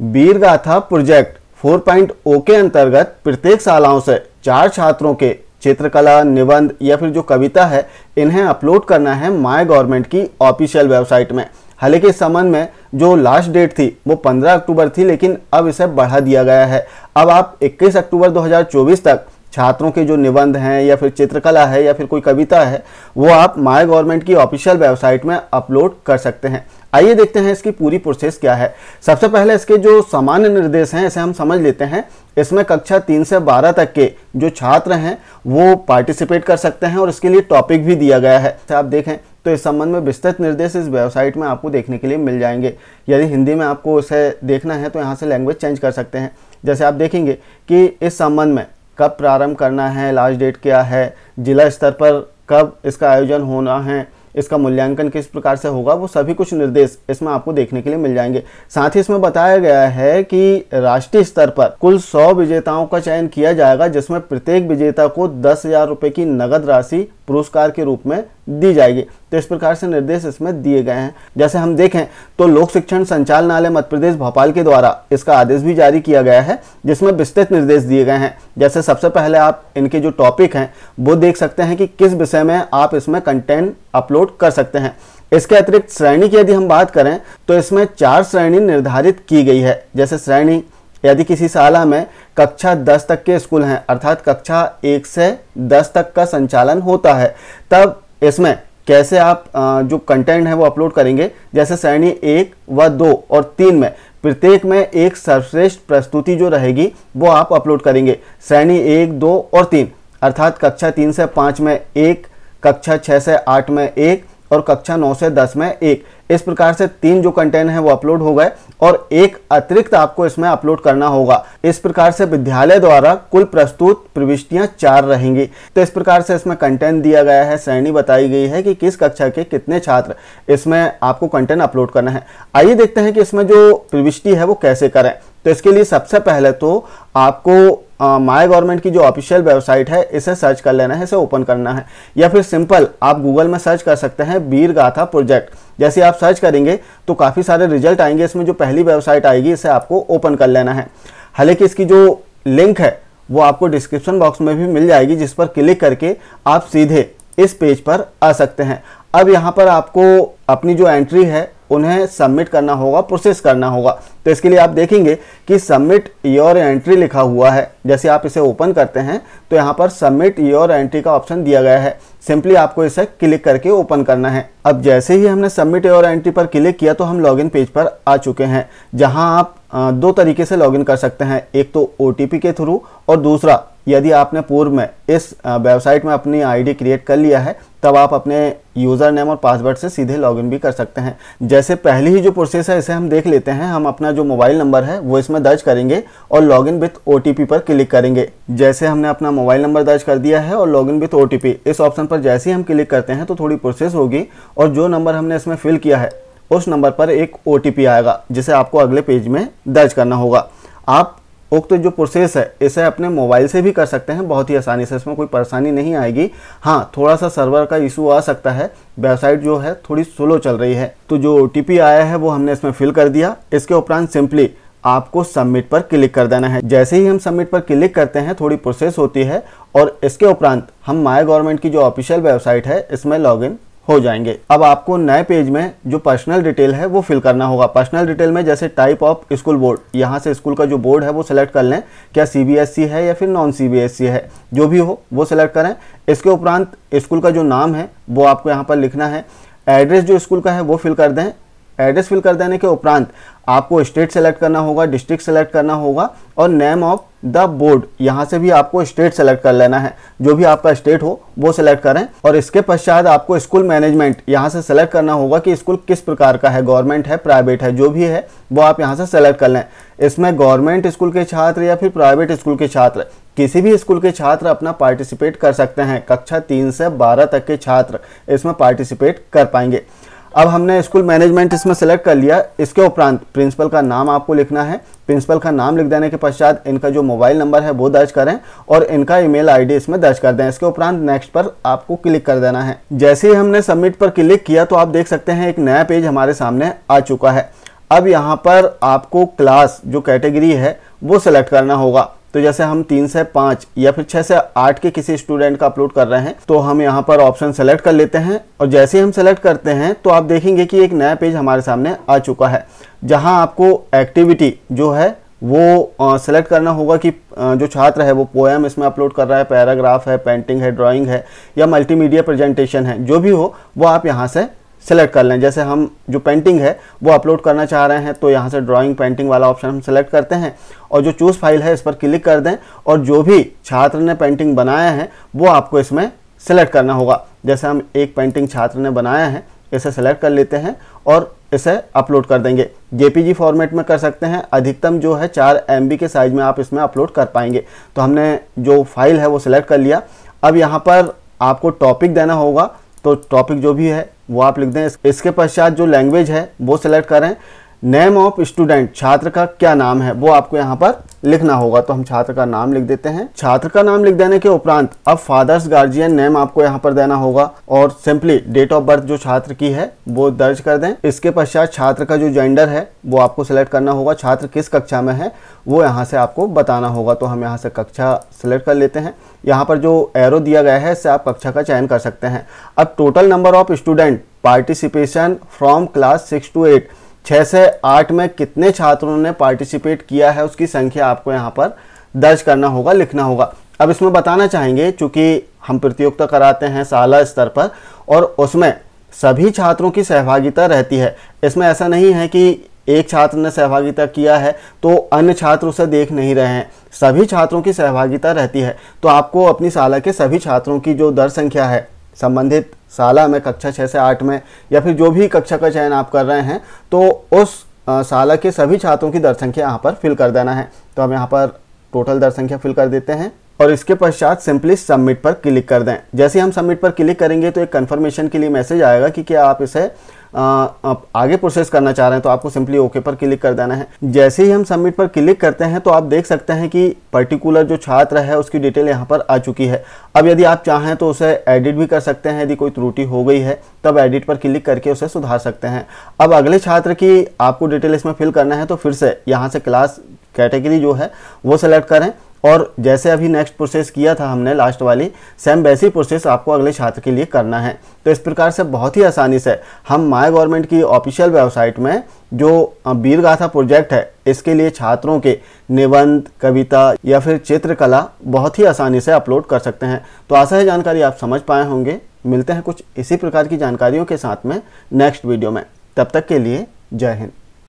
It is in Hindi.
वीरगाथा प्रोजेक्ट 4.0 के अंतर्गत प्रत्येक शालाओं से चार छात्रों के चित्रकला निबंध या फिर जो कविता है इन्हें अपलोड करना है माय गवर्नमेंट की ऑफिशियल वेबसाइट में हालांकि इस संबंध में जो लास्ट डेट थी वो 15 अक्टूबर थी लेकिन अब इसे बढ़ा दिया गया है अब आप 21 अक्टूबर 2024 तक छात्रों के जो निबंध हैं या फिर चित्रकला है या फिर कोई कविता है वो आप माई गवर्नमेंट की ऑफिशियल वेबसाइट में अपलोड कर सकते हैं आइए देखते हैं इसकी पूरी प्रोसेस क्या है सबसे पहले इसके जो सामान्य निर्देश हैं इसे हम समझ लेते हैं इसमें कक्षा तीन से बारह तक के जो छात्र हैं वो पार्टिसिपेट कर सकते हैं और इसके लिए टॉपिक भी दिया गया है आप देखें तो इस संबंध में विस्तृत निर्देश इस वेबसाइट में आपको देखने के लिए मिल जाएंगे यदि हिंदी में आपको इसे देखना है तो यहाँ से लैंग्वेज चेंज कर सकते हैं जैसे आप देखेंगे कि इस संबंध में कब प्रारंभ करना है लास्ट डेट क्या है जिला स्तर पर कब इसका आयोजन होना है इसका मूल्यांकन किस प्रकार से होगा वो सभी कुछ निर्देश इसमें आपको देखने के लिए मिल जाएंगे साथ ही इसमें बताया गया है कि राष्ट्रीय स्तर पर कुल सौ विजेताओं का चयन किया जाएगा जिसमें प्रत्येक विजेता को दस हजार रुपए की नगद राशि पुरस्कार के रूप में दी जाएगी तो इस प्रकार से निर्देश इसमें दिए गए हैं जैसे हम देखें तो लोक शिक्षण संचालनालय मध्य प्रदेश भोपाल के द्वारा इसका आदेश भी जारी किया गया है जिसमें विस्तृत निर्देश दिए गए हैं जैसे सबसे पहले आप इनके जो टॉपिक हैं वो देख सकते हैं कि किस विषय में आप इसमें कंटेंट अपलोड कर सकते हैं इसके अतिरिक्त श्रेणी की यदि हम बात करें तो इसमें चार श्रेणी निर्धारित की गई है जैसे श्रेणी यदि किसी शाला में कक्षा 10 तक के स्कूल हैं अर्थात कक्षा 1 से 10 तक का संचालन होता है तब इसमें कैसे आप जो कंटेंट है वो अपलोड करेंगे जैसे श्रेणी एक व दो और तीन में प्रत्येक में एक सर्वश्रेष्ठ प्रस्तुति जो रहेगी वो आप अपलोड करेंगे श्रेणी एक दो और तीन अर्थात कक्षा तीन से पाँच में एक कक्षा छः से आठ में एक और कक्षा 9 से 10 में एक इस प्रकार से तीन जो कंटेंट है वो अपलोड हो गए और एक अतिरिक्त आपको इसमें अपलोड करना होगा इस प्रकार से विद्यालय द्वारा कुल प्रस्तुत प्रविष्टियां चार रहेंगी तो इस प्रकार से इसमें कंटेंट दिया गया है श्रेणी बताई गई है कि किस कक्षा के कितने छात्र इसमें आपको कंटेंट अपलोड करना है आइए देखते हैं कि इसमें जो प्रविष्टि है वो कैसे करें तो इसके लिए सबसे पहले तो आपको माय uh, गवर्नमेंट की जो ऑफिशियल वेबसाइट है इसे सर्च कर लेना है इसे ओपन करना है या फिर सिंपल आप गूगल में सर्च कर सकते हैं बीर गाथा प्रोजेक्ट जैसे आप सर्च करेंगे तो काफ़ी सारे रिजल्ट आएंगे इसमें जो पहली वेबसाइट आएगी इसे आपको ओपन कर लेना है हालांकि इसकी जो लिंक है वो आपको डिस्क्रिप्शन बॉक्स में भी मिल जाएगी जिस पर क्लिक करके आप सीधे इस पेज पर आ सकते हैं अब यहाँ पर आपको अपनी जो एंट्री है उन्हें सबमिट करना होगा प्रोसेस करना होगा तो इसके लिए आप देखेंगे कि सबमिट योर एंट्री लिखा हुआ है जैसे आप इसे ओपन करते हैं तो यहाँ पर सबमिट योर एंट्री का ऑप्शन दिया गया है सिंपली आपको इसे क्लिक करके ओपन करना है अब जैसे ही हमने सबमिट योर एंट्री पर क्लिक किया तो हम लॉगिन पेज पर आ चुके हैं जहाँ आप दो तरीके से लॉगिन कर सकते हैं एक तो ओ के थ्रू और दूसरा यदि आपने पूर्व में इस वेबसाइट में अपनी आईडी क्रिएट कर लिया है तब आप अपने यूज़र नेम और पासवर्ड से सीधे लॉगिन भी कर सकते हैं जैसे पहली ही जो प्रोसेस है इसे हम देख लेते हैं हम अपना जो मोबाइल नंबर है वो इसमें दर्ज करेंगे और लॉगिन विथ ओ पर क्लिक करेंगे जैसे हमने अपना मोबाइल नंबर दर्ज कर दिया है और लॉगिन विथ ओ इस ऑप्शन पर जैसे ही हम क्लिक करते हैं तो थोड़ी प्रोसेस होगी और जो नंबर हमने इसमें फिल किया है उस नंबर पर एक ओ आएगा जिसे आपको अगले पेज में दर्ज करना होगा आप उक्त तो जो प्रोसेस है इसे अपने मोबाइल से भी कर सकते हैं बहुत ही आसानी से इसमें कोई परेशानी नहीं आएगी हाँ थोड़ा सा सर्वर का इशू आ सकता है वेबसाइट जो है थोड़ी स्लो चल रही है तो जो ओ आया है वो हमने इसमें फिल कर दिया इसके उपरांत सिंपली आपको सबमिट पर क्लिक कर देना है जैसे ही हम सबमिट पर क्लिक करते हैं थोड़ी प्रोसेस होती है और इसके उपरांत हम माई गवर्नमेंट की जो ऑफिशियल वेबसाइट है इसमें लॉगिन हो जाएंगे अब आपको नए पेज में जो पर्सनल डिटेल है वो फिल करना होगा पर्सनल डिटेल में जैसे टाइप ऑफ स्कूल बोर्ड यहाँ से स्कूल का जो बोर्ड है वो सिलेक्ट कर लें क्या सी e है या फिर नॉन सी e है जो भी हो वो सिलेक्ट करें इसके उपरांत स्कूल का जो नाम है वो आपको यहाँ पर लिखना है एड्रेस जो स्कूल का है वो फिल कर दें एड्रेस फिल कर देने के उपरांत आपको स्टेट सेलेक्ट करना होगा डिस्ट्रिक्ट सेलेक्ट करना होगा और नेम ऑफ द बोर्ड यहाँ से भी आपको स्टेट सेलेक्ट कर लेना है जो भी आपका स्टेट हो वो सेलेक्ट करें और इसके पश्चात आपको स्कूल मैनेजमेंट यहाँ से सेलेक्ट करना होगा कि स्कूल किस प्रकार का है गवर्नमेंट है प्राइवेट है जो भी है वो आप यहाँ से सेलेक्ट कर लें इसमें गवर्नमेंट स्कूल के छात्र या फिर प्राइवेट स्कूल के छात्र किसी भी स्कूल के छात्र अपना पार्टिसिपेट कर सकते हैं कक्षा तीन से बारह तक के छात्र इसमें पार्टिसिपेट कर पाएंगे अब हमने स्कूल मैनेजमेंट इसमें सेलेक्ट कर लिया इसके उपरांत प्रिंसिपल का नाम आपको लिखना है प्रिंसिपल का नाम लिख देने के पश्चात इनका जो मोबाइल नंबर है वो दर्ज करें और इनका ईमेल आईडी इसमें दर्ज कर दें इसके उपरांत नेक्स्ट पर आपको क्लिक कर देना है जैसे ही हमने सबमिट पर क्लिक किया तो आप देख सकते हैं एक नया पेज हमारे सामने आ चुका है अब यहाँ पर आपको क्लास जो कैटेगरी है वो सिलेक्ट करना होगा तो जैसे हम तीन से पाँच या फिर छः से आठ के किसी स्टूडेंट का अपलोड कर रहे हैं तो हम यहाँ पर ऑप्शन सेलेक्ट कर लेते हैं और जैसे ही हम सेलेक्ट करते हैं तो आप देखेंगे कि एक नया पेज हमारे सामने आ चुका है जहाँ आपको एक्टिविटी जो है वो सेलेक्ट करना होगा कि जो छात्र है वो पोएम इसमें अपलोड कर रहा है पैराग्राफ है पेंटिंग है ड्राइंग है या मल्टीमीडिया प्रेजेंटेशन है जो भी हो वो आप यहाँ से सेलेक्ट कर लें जैसे हम जो पेंटिंग है वो अपलोड करना चाह रहे हैं तो यहाँ से ड्राइंग पेंटिंग वाला ऑप्शन हम सेलेक्ट करते हैं और जो चूज़ फाइल है इस पर क्लिक कर दें और जो भी छात्र ने पेंटिंग बनाया है वो आपको इसमें सेलेक्ट करना होगा जैसे हम एक पेंटिंग छात्र ने बनाया है इसे सेलेक्ट कर लेते हैं और इसे अपलोड कर देंगे जे फॉर्मेट में कर सकते हैं अधिकतम जो है चार एम के साइज में आप इसमें अपलोड कर पाएंगे तो हमने जो फाइल है वो सिलेक्ट कर लिया अब यहाँ पर आपको टॉपिक देना होगा तो टॉपिक जो भी है वो आप लिख दें इसके पश्चात जो लैंग्वेज है वो सिलेक्ट करें नेम ऑफ स्टूडेंट छात्र का क्या नाम है वो आपको यहाँ पर लिखना होगा तो हम छात्र का नाम लिख देते हैं छात्र का नाम लिख देने के उपरांत अब फादर्स गार्जियन नेम आपको यहाँ पर देना होगा और सिंपली डेट ऑफ बर्थ जो छात्र की है वो दर्ज कर दें इसके पश्चात छात्र का जो जेंडर है वो आपको सिलेक्ट करना होगा छात्र किस कक्षा में है वो यहाँ से आपको बताना होगा तो हम यहाँ से कक्षा सेलेक्ट कर लेते हैं यहाँ पर जो एरो दिया गया है इससे आप कक्षा का चयन कर सकते हैं अब total number of student participation from class six to eight छः से आठ में कितने छात्रों ने पार्टिसिपेट किया है उसकी संख्या आपको यहाँ पर दर्ज करना होगा लिखना होगा अब इसमें बताना चाहेंगे चूँकि हम प्रतियोगिता कराते हैं साला स्तर पर और उसमें सभी छात्रों की सहभागिता रहती है इसमें ऐसा नहीं है कि एक छात्र ने सहभागिता किया है तो अन्य छात्र उसे देख नहीं रहे हैं सभी छात्रों की सहभागिता रहती है तो आपको अपनी शाला के सभी छात्रों की जो दर संख्या है संबंधित शाला में कक्षा छः से आठ में या फिर जो भी कक्षा का चयन आप कर रहे हैं तो उस शाला के सभी छात्रों की दर संख्या यहाँ पर फिल कर देना है तो हम यहाँ पर टोटल दर संख्या फिल कर देते हैं और इसके पश्चात सिंपली सबमिट पर क्लिक कर दें जैसे हम सबमिट पर क्लिक करेंगे तो एक कन्फर्मेशन के लिए मैसेज आएगा कि क्या आप इसे आ, आप आगे प्रोसेस करना चाह रहे हैं तो आपको सिंपली ओके पर क्लिक कर देना है जैसे ही हम सबमिट पर क्लिक करते हैं तो आप देख सकते हैं कि पर्टिकुलर जो छात्र है उसकी डिटेल यहाँ पर आ चुकी है अब यदि आप चाहें तो उसे एडिट भी कर सकते हैं यदि कोई त्रुटि हो गई है तब एडिट पर क्लिक करके उसे सुधार सकते हैं अब अगले छात्र की आपको डिटेल इसमें फिल करना है तो फिर से यहाँ से क्लास कैटेगरी जो है वो सिलेक्ट करें और जैसे अभी नेक्स्ट प्रोसेस किया था हमने लास्ट वाली सेम वैसी प्रोसेस आपको अगले छात्र के लिए करना है तो इस प्रकार से बहुत ही आसानी से हम माई गवर्नमेंट की ऑफिशियल वेबसाइट में जो वीर गाथा प्रोजेक्ट है इसके लिए छात्रों के निबंध कविता या फिर चित्रकला बहुत ही आसानी से अपलोड कर सकते हैं तो आशा है जानकारी आप समझ पाए होंगे मिलते हैं कुछ इसी प्रकार की जानकारियों के साथ में नेक्स्ट वीडियो में तब तक के लिए जय हिंद